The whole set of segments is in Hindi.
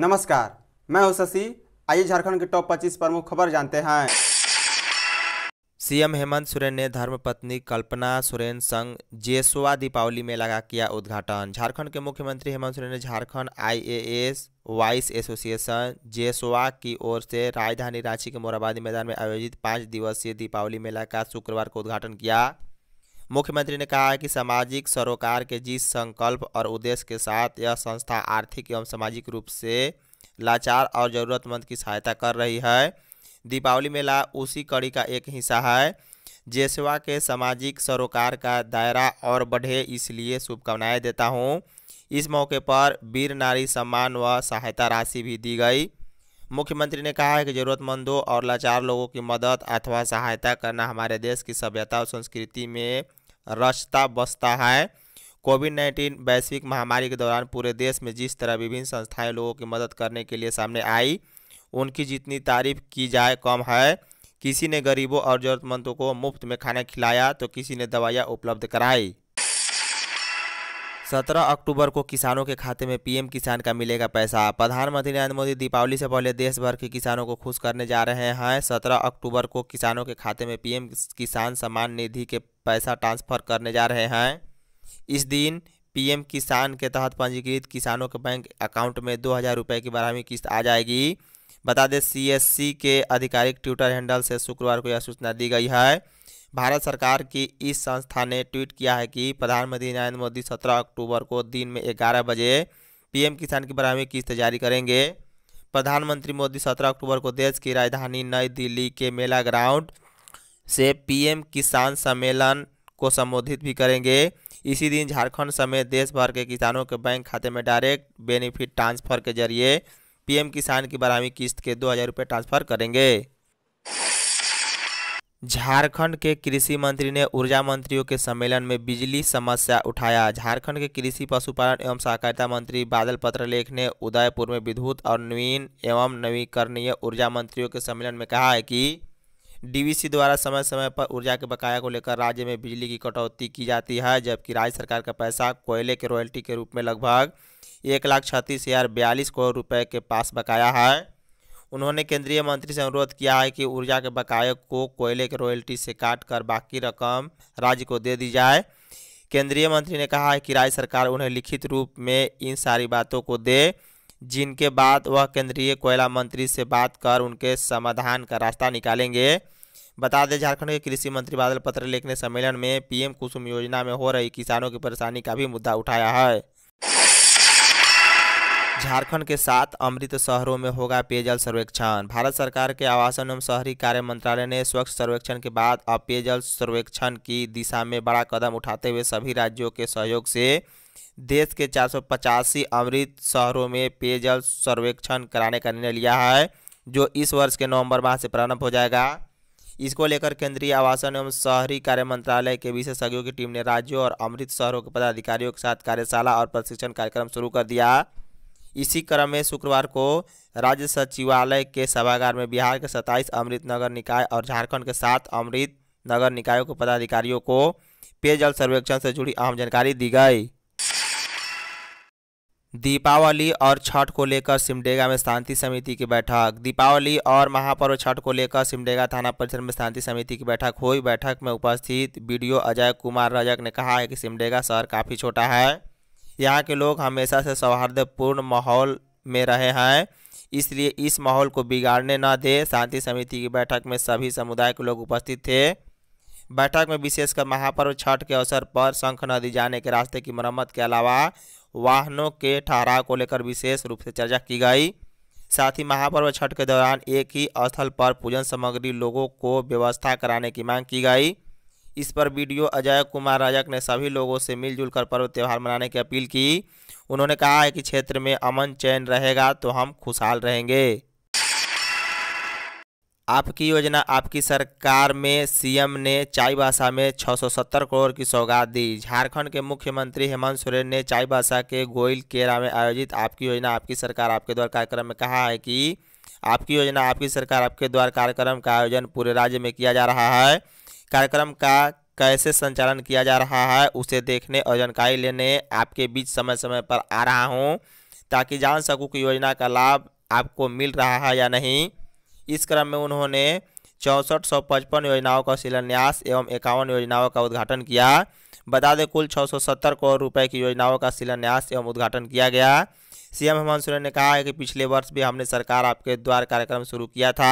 नमस्कार मैं हूं शशि आइए झारखंड के टॉप 25 प्रमुख खबर जानते हैं सीएम हेमंत सोरेन ने धर्मपत्नी कल्पना सोरेन संग जेसवा दीपावली मेला का किया उद्घाटन झारखंड के मुख्यमंत्री हेमंत सोरेन ने झारखंड आईएएस वाइस एसोसिएशन जेसवा की ओर से राजधानी रांची के मोराबादी मैदान में आयोजित पाँच दिवसीय दीपावली मेला का शुक्रवार को उद्घाटन किया मुख्यमंत्री ने कहा है कि सामाजिक सरोकार के जिस संकल्प और उद्देश्य के साथ यह संस्था आर्थिक एवं सामाजिक रूप से लाचार और ज़रूरतमंद की सहायता कर रही है दीपावली मेला उसी कड़ी का एक हिस्सा है जेसवा के सामाजिक सरोकार का दायरा और बढ़े इसलिए शुभकामनाएं देता हूं। इस मौके पर वीर नारी सम्मान व सहायता राशि भी दी गई मुख्यमंत्री ने कहा है कि ज़रूरतमंदों और लाचार लोगों की मदद अथवा सहायता करना हमारे देश की सभ्यता और संस्कृति में रचता बसता है कोविड नाइन्टीन वैश्विक महामारी के दौरान पूरे देश में जिस तरह विभिन्न संस्थाएं लोगों की मदद करने के लिए सामने आई उनकी जितनी तारीफ की जाए कम है किसी ने गरीबों और ज़रूरतमंदों को मुफ्त में खाना खिलाया तो किसी ने दवाइयाँ उपलब्ध कराई सत्रह अक्टूबर को किसानों के खाते में पीएम किसान का मिलेगा पैसा प्रधानमंत्री नरेंद्र मोदी दीपावली से पहले देश भर के किसानों को खुश करने जा रहे हैं सत्रह अक्टूबर को किसानों के खाते में पीएम किसान सम्मान निधि के पैसा ट्रांसफर करने जा रहे हैं इस दिन पीएम किसान के तहत पंजीकृत किसानों के बैंक अकाउंट में दो हज़ार रुपये की बारहवीं किस्त आ जाएगी बता दें सी के आधिकारिक ट्विटर हैंडल से शुक्रवार को यह सूचना दी गई है भारत सरकार की इस संस्था ने ट्वीट किया है कि प्रधानमंत्री नरेंद्र मोदी सत्रह अक्टूबर को दिन में ग्यारह बजे पीएम किसान की बारहवीं किस्त जारी करेंगे प्रधानमंत्री मोदी सत्रह अक्टूबर को देश की राजधानी नई दिल्ली के मेला ग्राउंड से पीएम किसान सम्मेलन को संबोधित भी करेंगे इसी दिन झारखंड समेत देश भर के किसानों के बैंक खाते में डायरेक्ट बेनिफिट ट्रांसफर के जरिए पीएम किसान की बारहवीं किस्त के दो हज़ार रुपये ट्रांसफर करेंगे झारखंड के कृषि मंत्री ने ऊर्जा मंत्रियों के सम्मेलन में बिजली समस्या उठाया झारखंड के कृषि पशुपालन एवं सहकारिता मंत्री बादल पत्रलेख ने उदयपुर में विद्युत और नवीन एवं नवीकरणीय ऊर्जा मंत्रियों के सम्मेलन में कहा है कि डीवीसी द्वारा समय समय पर ऊर्जा के बकाया को लेकर राज्य में बिजली की कटौती की जाती है जबकि राज्य सरकार का पैसा कोयले के रॉयल्टी के रूप में लगभग एक लाख छत्तीस हज़ार बयालीस करोड़ रुपये के पास बकाया है उन्होंने केंद्रीय मंत्री से अनुरोध किया है कि ऊर्जा के बकाये को कोयले के रॉयल्टी से काट कर बाकी रकम राज्य को दे दी जाए केंद्रीय मंत्री ने कहा है कि राज्य सरकार उन्हें लिखित रूप में इन सारी बातों को दे जिनके बाद वह केंद्रीय कोयला मंत्री से बात कर उनके समाधान का रास्ता निकालेंगे बता दें झारखंड के कृषि मंत्री बादल पत्र लेखने सम्मेलन में पीएम कुसुम योजना में हो रही किसानों की परेशानी का भी मुद्दा उठाया है झारखंड के सात अमृत शहरों में होगा पेयजल सर्वेक्षण भारत सरकार के आवासन एवं शहरी कार्य मंत्रालय ने स्वच्छ सर्वेक्षण के बाद अब पेयजल सर्वेक्षण की दिशा में बड़ा कदम उठाते हुए सभी राज्यों के सहयोग से देश के चार अमृत शहरों में पेयजल सर्वेक्षण कराने का निर्णय लिया है जो इस वर्ष के नवंबर माह से प्रारंभ हो जाएगा इसको लेकर केंद्रीय आवासन एवं शहरी कार्य मंत्रालय के विशेषज्ञों की टीम ने राज्यों और अमृत शहरों के पदाधिकारियों के साथ कार्यशाला और प्रशिक्षण कार्यक्रम शुरू कर दिया इसी क्रम में शुक्रवार को राज्य सचिवालय के सभागार में बिहार के 27 अमृत नगर निकाय और झारखंड के सात अमृत नगर निकायों के पदाधिकारियों को पेयजल सर्वेक्षण से जुड़ी अहम जानकारी दी गई दीपावली और छठ को लेकर सिमडेगा में शांति समिति की बैठक दीपावली और महापर्व छठ को लेकर सिमडेगा थाना परिसर में शांति समिति की बैठक हुई बैठक में उपस्थित वीडियो अजय कुमार रजक ने कहा है कि सिमडेगा शहर काफ़ी छोटा है यहाँ के लोग हमेशा से सौहार्दपूर्ण माहौल में रहे हैं इसलिए इस माहौल को बिगाड़ने न दे शांति समिति की बैठक में सभी समुदाय के लोग उपस्थित थे बैठक में विशेषकर महापर्व छठ के अवसर पर शंख नदी जाने के रास्ते की मरम्मत के अलावा वाहनों के ठहराव को लेकर विशेष रूप से चर्चा की गई साथ ही महापर्व छठ के दौरान एक ही स्थल पर पूजन सामग्री लोगों को व्यवस्था कराने की मांग की गई इस पर वीडियो अजय कुमार राजक ने सभी लोगों से मिलजुल कर पर्व त्यौहार मनाने की अपील की उन्होंने कहा है कि क्षेत्र में अमन चैन रहेगा तो हम खुशहाल रहेंगे आपकी योजना आपकी सरकार में सीएम ने चाईबासा में 670 करोड़ की सौगात दी झारखंड के मुख्यमंत्री हेमंत सोरेन ने चाईबासा के गोइल केरा में आयोजित आपकी योजना आपकी सरकार आपके द्वार कार्यक्रम में कहा है कि आपकी योजना आपकी सरकार आपके द्वार कार्यक्रम का आयोजन पूरे राज्य में किया जा रहा है कार्यक्रम का कैसे संचालन किया जा रहा है उसे देखने और जानकारी लेने आपके बीच समय समय पर आ रहा हूँ ताकि जान सकूँ कि योजना का लाभ आपको मिल रहा है या नहीं इस क्रम में उन्होंने चौंसठ सौ पचपन योजनाओं का शिलान्यास एवं इक्यावन योजनाओं का उद्घाटन किया बता दें कुल 670 करोड़ रुपए की योजनाओं का शिलान्यास एवं उद्घाटन किया गया सीएम हेमंत सोरेन ने कहा है कि पिछले वर्ष भी हमने सरकार आपके द्वार कार्यक्रम शुरू किया था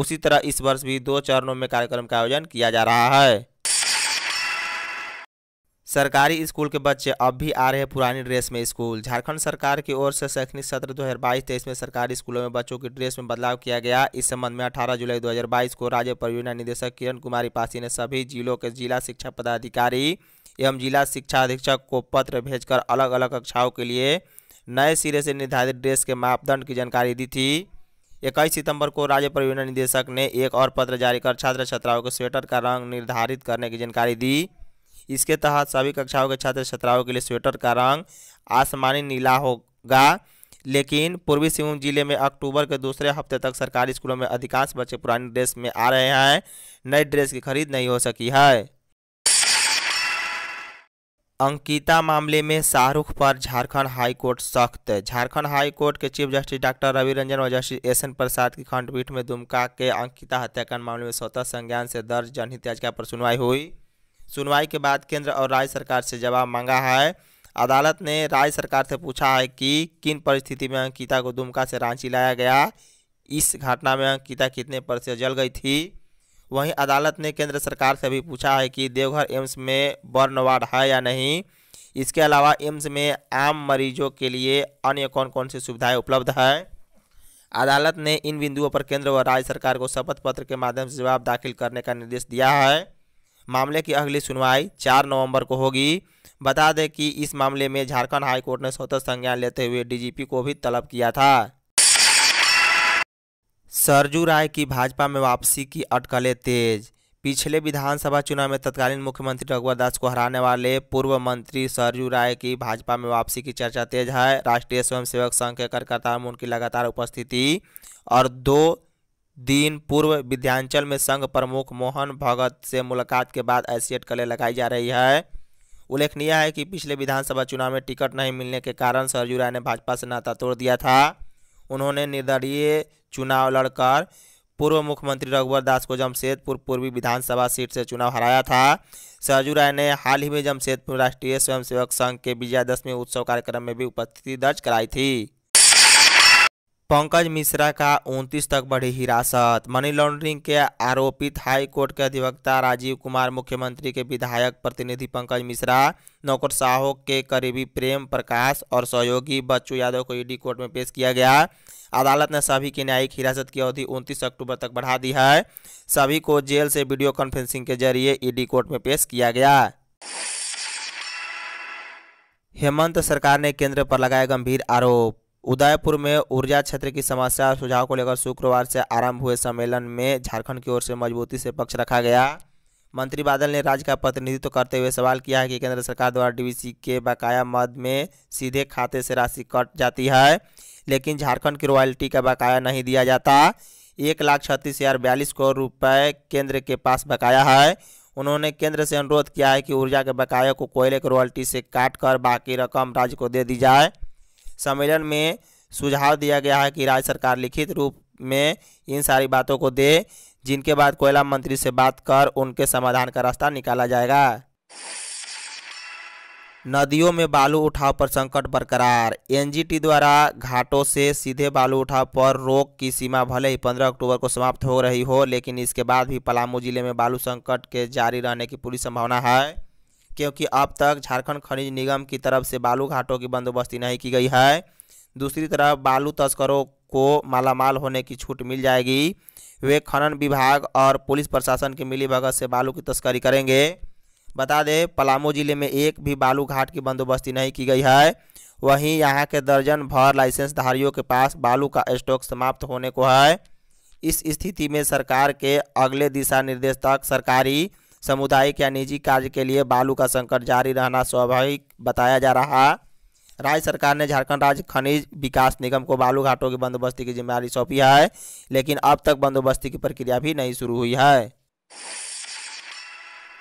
उसी तरह इस वर्ष भी दो चरणों में कार्यक्रम का आयोजन किया जा रहा है सरकारी स्कूल के बच्चे अब भी आ रहे हैं पुरानी ड्रेस में स्कूल झारखंड सरकार की ओर से शैक्षणिक सत्र 2022-23 में सरकारी स्कूलों में बच्चों की ड्रेस में बदलाव किया गया इस संबंध में 18 जुलाई 2022 को राज्य परियोजना निदेशक किरण कुमारी पासी ने सभी जिलों के जिला शिक्षा पदाधिकारी एवं जिला शिक्षा अधीक्षक को पत्र भेजकर अलग अलग कक्षाओं के लिए नए सिरे से निर्धारित ड्रेस के मापदंड की जानकारी दी थी इक्कीस सितंबर को राज्य परिवहन निदेशक ने एक और पत्र जारी कर छात्र छात्राओं को स्वेटर का रंग निर्धारित करने की जानकारी दी इसके तहत सभी कक्षाओं के छात्र छात्राओं के लिए स्वेटर का रंग आसमानी नीला होगा लेकिन पूर्वी सिंहभूम जिले में अक्टूबर के दूसरे हफ्ते तक सरकारी स्कूलों में अधिकांश बच्चे पुरानी ड्रेस में आ रहे हैं नई ड्रेस की खरीद नहीं हो सकी है अंकिता मामले में शाहरुख पर झारखंड हाईकोर्ट सख्त झारखंड हाईकोर्ट के chief justice doctor Ravi Ranjan और जस्टिस एस एन प्रसाद की खंडपीठ में दुमका के अंकिता हत्याकांड मामले में स्वतः संज्ञान से दर्ज जनहित याचिका पर सुनवाई हुई सुनवाई के बाद केंद्र और राज्य सरकार से जवाब मांगा है अदालत ने राज्य सरकार से पूछा है कि किन परिस्थिति में अंकिता को दुमका से रांची लाया गया इस घटना में अंकिता कितने पर से जल गई थी वहीं अदालत ने केंद्र सरकार से भी पूछा है कि देवघर एम्स में बर्न वार्ड है या नहीं इसके अलावा एम्स में आम मरीजों के लिए अन्य कौन कौन सी सुविधाएं उपलब्ध हैं अदालत ने इन बिंदुओं पर केंद्र व राज्य सरकार को शपथ पत्र के माध्यम से जवाब दाखिल करने का निर्देश दिया है मामले की अगली सुनवाई चार नवंबर को होगी बता दें कि इस मामले में झारखंड हाईकोर्ट ने स्वतः संज्ञान लेते हुए डीजीपी को भी तलब किया था सरजू राय की भाजपा में वापसी की अटकलें तेज पिछले विधानसभा चुनाव में तत्कालीन मुख्यमंत्री रघुवर दास को हराने वाले पूर्व मंत्री सरजू राय की भाजपा में वापसी की चर्चा तेज है राष्ट्रीय स्वयंसेवक संघ के कार्यकर्ताओं में उनकी लगातार उपस्थिति और दो दिन पूर्व विध्यांचल में संघ प्रमुख मोहन भगत से मुलाकात के बाद ऐसी अटकलें लगाई जा रही है उल्लेखनीय है कि पिछले विधानसभा चुनाव में टिकट नहीं मिलने के कारण सरजू राय ने भाजपा से नाता तोड़ दिया था उन्होंने निर्दलीय चुनाव लड़कर पूर्व मुख्यमंत्री रघुवर दास को जमशेदपुर पूर्वी विधानसभा सीट से चुनाव हराया था सहजू राय ने हाल ही में जमशेदपुर राष्ट्रीय स्वयंसेवक संघ के विजयादशमी उत्सव कार्यक्रम में भी उपस्थिति दर्ज कराई थी पंकज मिश्रा का 29 तक बढ़ी हिरासत मनी लॉन्ड्रिंग के आरोपित हाई कोर्ट के अधिवक्ता राजीव कुमार मुख्यमंत्री के विधायक प्रतिनिधि पंकज मिश्रा नौकर साहो के करीबी प्रेम प्रकाश और सहयोगी बच्चू यादव को ईडी कोर्ट में पेश किया गया अदालत ने सभी की न्यायिक हिरासत की अवधि 29 अक्टूबर तक बढ़ा दी है सभी को जेल से वीडियो कॉन्फ्रेंसिंग के जरिए ईडी कोर्ट में पेश किया गया हेमंत सरकार ने केंद्र पर लगाया गंभीर आरोप उदयपुर में ऊर्जा क्षेत्र की समस्या और सुझाव को लेकर शुक्रवार से आरंभ हुए सम्मेलन में झारखंड की ओर से मजबूती से पक्ष रखा गया मंत्री बादल ने राज्य का प्रतिनिधित्व करते हुए सवाल किया है कि केंद्र सरकार द्वारा डीवीसी के बकाया मद में सीधे खाते से राशि कट जाती है लेकिन झारखंड की रॉयल्टी का बकाया नहीं दिया जाता एक लाख छत्तीस हज़ार बयालीस करोड़ रुपए केंद्र के पास बकाया है उन्होंने केंद्र से अनुरोध किया है कि ऊर्जा के बकाया को कोयले की रॉयल्टी से काट कर बाकी रकम राज्य को दे दी जाए सम्मेलन में सुझाव दिया गया है कि राज्य सरकार लिखित रूप में इन सारी बातों को दे जिनके बाद कोयला मंत्री से बात कर उनके समाधान का रास्ता निकाला जाएगा नदियों में बालू उठाव पर संकट बरकरार एनजीटी द्वारा घाटों से सीधे बालू उठाव पर रोक की सीमा भले ही 15 अक्टूबर को समाप्त हो रही हो लेकिन इसके बाद भी पलामू जिले में बालू संकट के जारी रहने की पूरी संभावना है क्योंकि अब तक झारखंड खनिज निगम की तरफ से बालू घाटों की बंदोबस्ती नहीं की गई है दूसरी तरफ बालू तस्करों को मालामाल होने की छूट मिल जाएगी वे खनन विभाग और पुलिस प्रशासन की मिलीभगत से बालू की तस्करी करेंगे बता दें पलामू जिले में एक भी बालू घाट की बंदोबस्ती नहीं की गई है वहीं यहाँ के दर्जन भर लाइसेंसधारियों के पास बालू का स्टॉक समाप्त होने को है इस स्थिति में सरकार के अगले दिशा निर्देश तक सरकारी सामुदायिक या निजी कार्य के लिए बालू का संकट जारी रहना स्वाभाविक बताया जा रहा है राज्य सरकार ने झारखंड राज्य खनिज विकास निगम को बालू घाटों की बंदोबस्ती की जिम्मेदारी सौंपी है लेकिन अब तक बंदोबस्ती की प्रक्रिया भी नहीं शुरू हुई है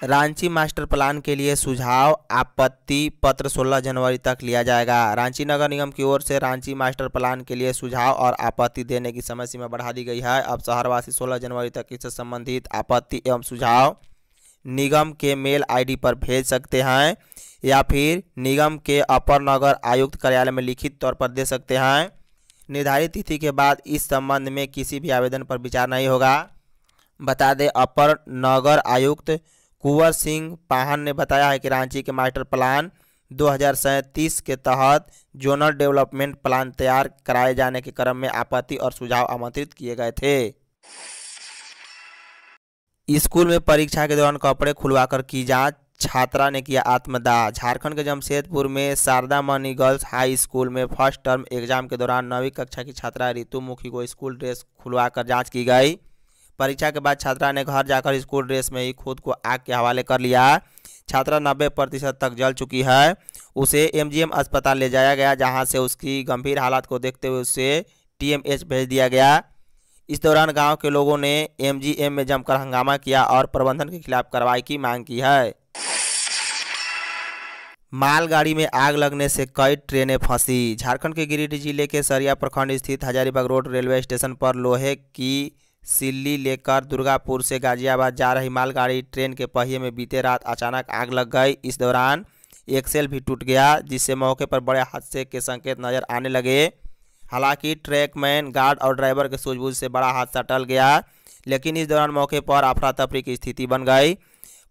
रांची मास्टर प्लान के लिए सुझाव आपत्ति पत्र 16 जनवरी तक लिया जाएगा रांची नगर निगम की ओर से रांची मास्टर प्लान के लिए सुझाव और आपत्ति देने की समय सीमा बढ़ा दी गई है अब शहरवासी 16 जनवरी तक इससे संबंधित आपत्ति एवं सुझाव निगम के मेल आईडी पर भेज सकते हैं या फिर निगम के अपर नगर आयुक्त कार्यालय में लिखित तौर पर दे सकते हैं निर्धारित तिथि के बाद इस संबंध में किसी भी आवेदन पर विचार नहीं होगा बता दें अपर नगर आयुक्त कुंवर सिंह पाहन ने बताया है कि रांची के मास्टर प्लान दो के तहत जोनल डेवलपमेंट प्लान तैयार कराए जाने के क्रम में आपत्ति और सुझाव आमंत्रित किए गए थे स्कूल में परीक्षा के दौरान कपड़े खुलवाकर की जांच छात्रा ने किया आत्मदाह झारखंड के जमशेदपुर में Sharda Mani girls high school में फर्स्ट टर्म एग्जाम के दौरान नवी कक्षा की छात्रा रितु मुखी को स्कूल ड्रेस खुलवाकर जांच की गई परीक्षा के बाद छात्रा ने घर जाकर स्कूल ड्रेस में ही खुद को आग के हवाले कर लिया छात्रा नब्बे प्रतिशत तक जल चुकी है उसे एम अस्पताल ले जाया गया जहाँ से उसकी गंभीर हालात को देखते हुए उसे टी भेज दिया गया इस दौरान गांव के लोगों ने एमजीएम में जमकर हंगामा किया और प्रबंधन के खिलाफ कार्रवाई की मांग की है मालगाड़ी में आग लगने से कई ट्रेनें फंसी झारखंड के गिरिडीह जिले के सरिया प्रखंड स्थित हजारीबाग रोड रेलवे स्टेशन पर लोहे की सिल्ली लेकर दुर्गापुर से गाजियाबाद जा रही मालगाड़ी ट्रेन के पहिए में बीते रात अचानक आग लग गई इस दौरान एक्सेल भी टूट गया जिससे मौके पर बड़े हादसे के संकेत नजर आने लगे हालांकि ट्रैकमैन गार्ड और ड्राइवर के सूझबूझ से बड़ा हादसा टल गया लेकिन इस दौरान मौके पर अफरा तफरी की स्थिति बन गई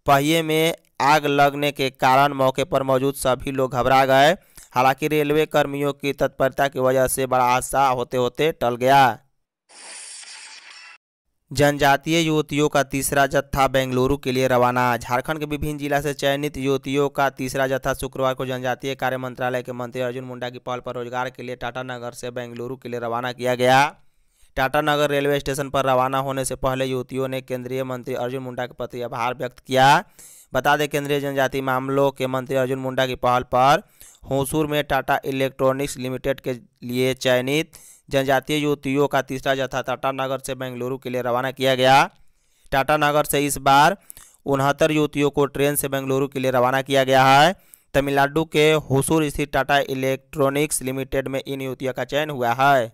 पहिए में आग लगने के कारण मौके पर मौजूद सभी लोग घबरा गए हालांकि रेलवे कर्मियों की तत्परता की वजह से बड़ा हादसा होते होते टल गया जनजातीय युवतियों का तीसरा जत्था बेंगलुरु के लिए रवाना झारखंड के विभिन्न जिला से चयनित युवतियों का तीसरा जत्था शुक्रवार को जनजातीय कार्य मंत्रालय के मंत्री अर्जुन मुंडा की पहल पर रोजगार के लिए टाटानगर से बेंगलुरु के लिए रवाना किया गया टाटानगर रेलवे स्टेशन पर रवाना होने से पहले युवतियों ने केंद्रीय मंत्री अर्जुन मुंडा के प्रति आभार व्यक्त किया बता दें केंद्रीय जनजातीय मामलों के मंत्री अर्जुन मुंडा की पहल पर होसूर में टाटा इलेक्ट्रॉनिक्स लिमिटेड के लिए चयनित जनजातीय युवतियों का तीसरा जत्था टाटानगर से बेंगलुरु के लिए रवाना किया गया टाटानगर से इस बार उनहत्तर युवतियों को ट्रेन से बेंगलुरु के लिए रवाना किया गया है तमिलनाडु के होसूर स्थित टाटा इलेक्ट्रॉनिक्स लिमिटेड में इन युवतियों का चयन हुआ है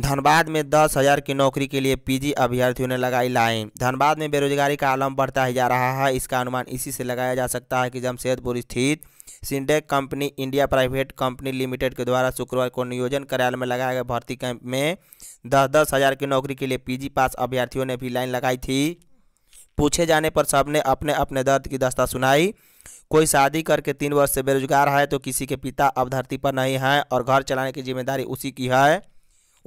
धनबाद में दस हजार की नौकरी के लिए पीजी अभ्यर्थियों ने लगाई लाइन धनबाद में बेरोजगारी का आलम बढ़ता ही जा रहा है इसका अनुमान इसी से लगाया जा सकता है कि जमशेदपुर स्थित सिंडेक company India private company limited के द्वारा शुक्रवार को नियोजन कार्यालय में लगाए गए भर्ती कैंप में दस दस हज़ार की नौकरी के लिए पीजी पास अभ्यर्थियों ने भी लाइन लगाई थी पूछे जाने पर सबने अपने अपने दर्द की दस्ता सुनाई कोई शादी करके तीन वर्ष से बेरोजगार है तो किसी के पिता अब धरती पर नहीं हैं और घर चलाने की जिम्मेदारी उसी की है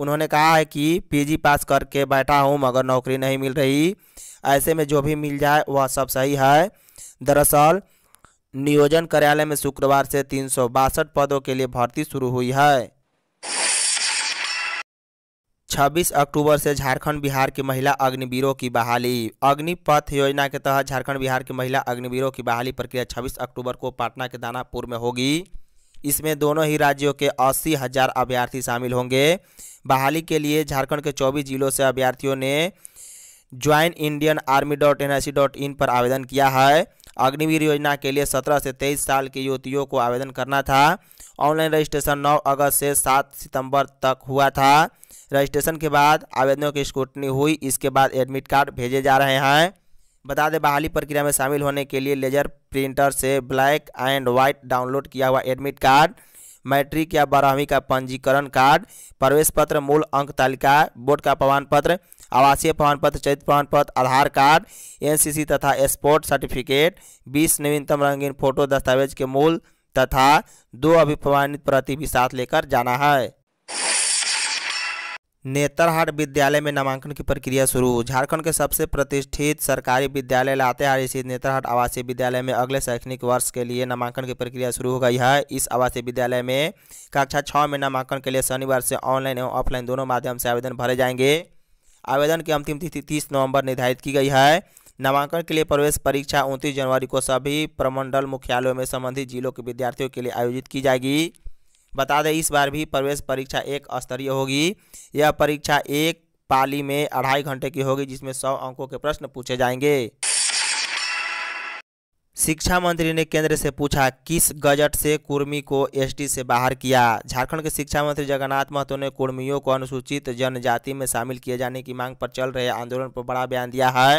उन्होंने कहा है कि पीजी पास करके बैठा हूँ मगर नौकरी नहीं मिल रही ऐसे में जो भी मिल जाए वह सब सही है दरअसल नियोजन कार्यालय में शुक्रवार से तीन पदों के लिए भर्ती शुरू हुई है 26 अक्टूबर से झारखंड बिहार की महिला अग्निवीरों की बहाली अग्निपथ योजना के तहत झारखंड बिहार की महिला अग्निवीरों की बहाली प्रक्रिया 26 अक्टूबर को पटना के दानापुर में होगी इसमें दोनों ही राज्यों के अस्सी हजार अभ्यर्थी शामिल होंगे बहाली के लिए झारखंड के 24 जिलों से अभ्यर्थियों ने join Indian army dot N I C dot in पर आवेदन किया है अग्निवीर योजना के लिए सत्रह से तेईस साल की युवतियों को आवेदन करना था ऑनलाइन रजिस्ट्रेशन 9 अगस्त से 7 सितंबर तक हुआ था रजिस्ट्रेशन के बाद आवेदनों की स्क्रूटनी हुई इसके बाद एडमिट कार्ड भेजे जा रहे हैं बता दें बहाली प्रक्रिया में शामिल होने के लिए लेजर प्रिंटर से ब्लैक एंड व्हाइट डाउनलोड किया हुआ एडमिट कार्ड मैट्रिक या बारहवीं का पंजीकरण कार्ड प्रवेश पत्र मूल अंक तालिका बोर्ड का प्रमाण पत्र आवासीय प्रमाण पत्र चरित्र प्रमाण पत्र आधार कार्ड एनसीसी तथा स्पोर्ट सर्टिफिकेट बीस नवीनतम रंगीन फोटो दस्तावेज के मूल तथा दो अभिप्रमाणित प्रति भी साथ लेकर जाना है नेतरहाट विद्यालय में नामांकन की प्रक्रिया शुरू झारखंड के सबसे प्रतिष्ठित सरकारी विद्यालय लातेहार स्थित नेतरहाट आवासीय विद्यालय में अगले शैक्षणिक वर्ष के लिए नामांकन की प्रक्रिया शुरू हो गई है इस आवासीय विद्यालय में कक्षा छः में नामांकन के लिए शनिवार से ऑनलाइन एवं ऑफलाइन दोनों माध्यम से आवेदन भरे जाएंगे आवेदन की अंतिम तिथि तीस नवम्बर निर्धारित की गई है नामांकन के लिए प्रवेश परीक्षा उनतीस जनवरी को सभी प्रमंडल मुख्यालयों में संबंधित जिलों के विद्यार्थियों के लिए आयोजित की जाएगी बता दें इस बार भी प्रवेश परीक्षा एक स्तरीय होगी यह परीक्षा एक पाली में अढ़ाई घंटे की होगी जिसमें सौ अंकों के प्रश्न पूछे जाएंगे शिक्षा मंत्री ने केंद्र से पूछा किस गजट से कुर्मी को एसटी से बाहर किया झारखंड के शिक्षा मंत्री जगन्नाथ महतो ने कुर्मियों को अनुसूचित जनजाति में शामिल किए जाने की मांग पर चल रहे आंदोलन पर बड़ा बयान दिया है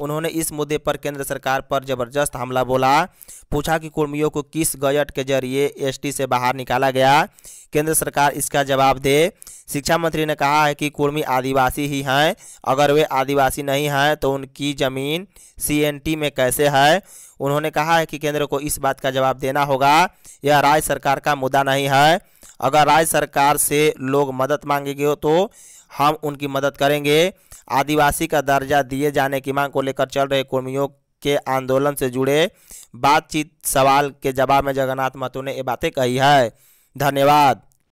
उन्होंने इस मुद्दे पर केंद्र सरकार पर जबरदस्त हमला बोला पूछा कि कुर्मियों को किस गजट के जरिए एसटी से बाहर निकाला गया केंद्र सरकार इसका जवाब दे शिक्षा मंत्री ने कहा है कि कुर्मी आदिवासी ही हैं अगर वे आदिवासी नहीं हैं तो उनकी ज़मीन सीएनटी में कैसे है उन्होंने कहा है कि केंद्र को इस बात का जवाब देना होगा यह राज्य सरकार का मुद्दा नहीं है अगर राज्य सरकार से लोग मदद मांगेंगे तो हम उनकी मदद करेंगे आदिवासी का दर्जा दिए जाने की मांग को लेकर चल रहे कुर्मियों के आंदोलन से जुड़े बातचीत सवाल के जवाब में जगन्नाथ महतो ने ये बातें कही है धन्यवाद